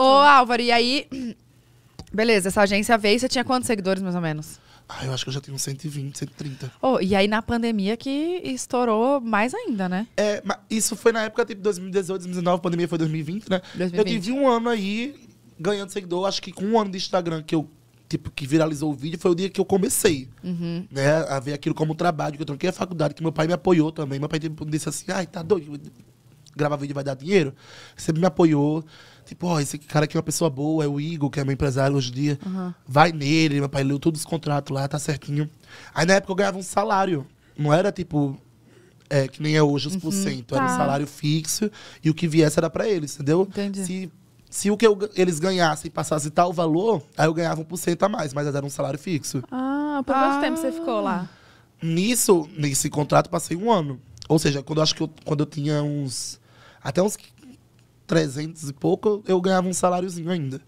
Ô, Álvaro, e aí. Beleza, essa agência veio, você tinha quantos seguidores, mais ou menos? Ah, eu acho que eu já tenho 120, 130. Oh, e aí na pandemia que estourou mais ainda, né? É, mas isso foi na época tipo 2018, 2019, pandemia foi 2020, né? 2020. Eu tive um ano aí ganhando seguidor, acho que com um ano de Instagram que eu tipo, que viralizou o vídeo, foi o dia que eu comecei, uhum. né? A ver aquilo como trabalho, que eu tranquei a faculdade, que meu pai me apoiou também. Meu pai tipo, disse assim, ai, tá doido, gravar vídeo vai dar dinheiro, sempre me apoiou. Tipo, ó, oh, esse cara aqui é uma pessoa boa, é o Igor, que é meu empresário hoje em dia. Uhum. Vai nele, meu pai leu todos os contratos lá, tá certinho. Aí na época eu ganhava um salário. Não era tipo, é, que nem é hoje os uhum. porcento por cento. Era um tá. salário fixo e o que viesse era para eles, entendeu? Entendi. Se, se o que eu, eles ganhassem passasse tal valor, aí eu ganhava um por cento a mais, mas era um salário fixo. Ah, por quanto tempo você ficou lá? Ah, nisso, nesse contrato, passei um ano. Ou seja, quando eu acho que eu, quando eu tinha uns até uns 300 e pouco, eu ganhava um saláriozinho ainda.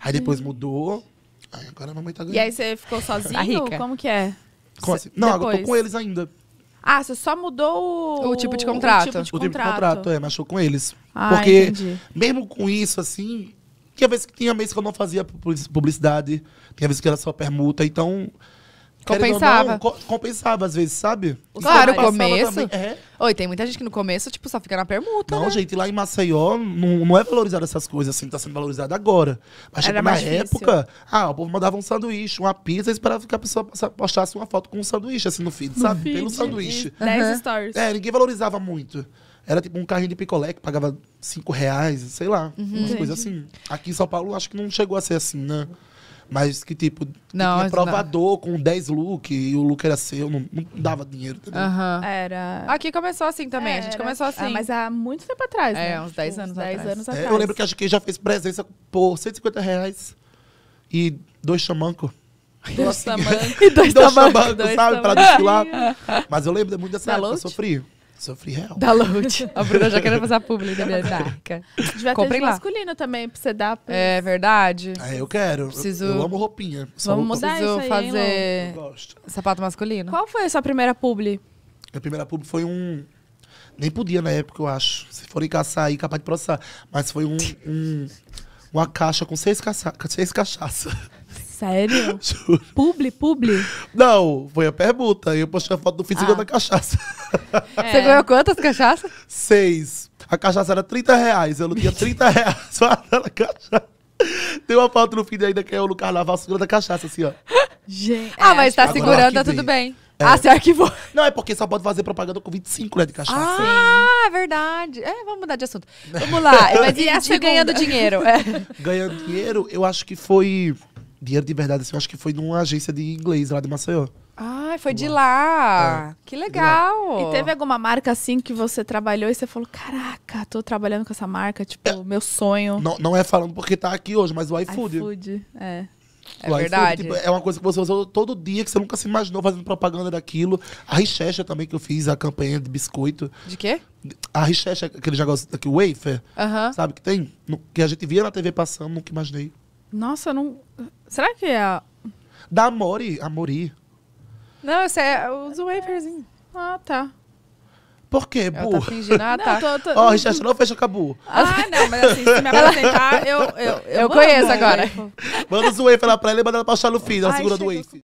Aí depois uhum. mudou. Aí agora a mamãe tá ganhando. E aí você ficou tá sozinho? rica. Como que é? Como assim? Não, agora eu tô com eles ainda. Ah, você só mudou o... O tipo de contrato. O tipo de, o tipo de contrato. é, mas tô com eles. Ah, Porque- entendi. Mesmo com isso, assim, tinha vezes que tinha mês que eu não fazia publicidade, tinha vezes que era só permuta, então Compensava. Não, co compensava às vezes, sabe? Isso claro, o começo. É. Oi, tem muita gente que no começo, tipo, só fica na permuta. Não, né? gente, lá em Maceió não, não é valorizado essas coisas assim, tá sendo valorizado agora. Mas tipo, na difícil. época, ah, o povo mandava um sanduíche, uma pizza, esperava que a pessoa postasse uma foto com um sanduíche, assim, no feed, sabe? feed, Pelo sanduíche. 10 uhum. stories. É, ninguém valorizava muito. Era tipo um carrinho de picolé que pagava 5 reais, sei lá, uhum, umas coisas assim. Aqui em São Paulo, acho que não chegou a ser assim, né? Mas que, tipo, não, tinha provador não. com 10 look e o look era seu, não, não dava dinheiro. Uhum. Era. Aqui começou assim também, era. a gente começou assim. Ah, mas há muito tempo atrás, é, né? É, uns 10 tipo, anos, uns 10 atrás. anos é, atrás. eu lembro que a GQ já fez presença por 150 reais e dois chamancos. Dois chamancos. e dois chamancos, sabe? Tamanco. Pra desfilar. Mas eu lembro muito dessa Na época, eu sofri. Sofri real. Download. A Bruna já quer fazer publi da minha marca. Devia Comprem masculino também, pra você dar pra... É verdade. Ah, eu quero. Preciso... Eu amo roupinha. Só Vamos mudar isso aí, fazer gosto. sapato masculino. Qual foi a sua primeira publi? A primeira publi foi um... Nem podia na época, eu acho. Se forem caçar aí, capaz de processar. Mas foi um... um... Uma caixa com seis, caça... seis cachaça. Sério? Juro. Publi, publi? Não, foi a pergunta. Eu postei a foto do físico ah. da cachaça. É. Você ganhou quantas cachaças? Seis. A cachaça era 30 reais. Eu não tinha 30 reais só na cachaça. Tem uma foto no vídeo ainda que é o no carnaval segurando a cachaça, assim, ó. Gente. Ah, mas é, tá tipo, segurando, tá tudo bem. É. Ah, você arquivou. Não, é porque só pode fazer propaganda com 25, né, de cachaça. Ah, Sim. É verdade. É, vamos mudar de assunto. Vamos lá. Mas e, e ganhando dinheiro? É. Ganhando dinheiro, eu acho que foi... Dinheiro de verdade, assim, eu acho que foi numa agência de inglês lá de Maceió. Ah, foi de lá. É, que legal. lá. E teve alguma marca assim que você trabalhou e você falou: Caraca, tô trabalhando com essa marca, tipo, é. meu sonho. Não, não é falando porque tá aqui hoje, mas o iFood. iFood, é. É verdade. tipo, é uma coisa que você usou todo dia, que você nunca se imaginou fazendo propaganda daquilo. A Richesha também, que eu fiz a campanha de biscoito. De quê? A Richesha, aquele negócio aqui, o wafer. Uh -huh. Sabe que tem? No, que a gente via na TV passando, nunca imaginei. Nossa, não. Será que é a... Da Amori. Amori. Não, esse é os waferzinhos. Ah, tá. Por quê, Bu? Ela tá fingindo, ah, tá. Ó, oh, Richard, não fecha com a Bu. Ah, não, mas assim, se me apresentar, eu, eu, eu, eu conheço agora. Manda o wafer lá pra ela e manda ela baixar no fim, ela segura do wafer.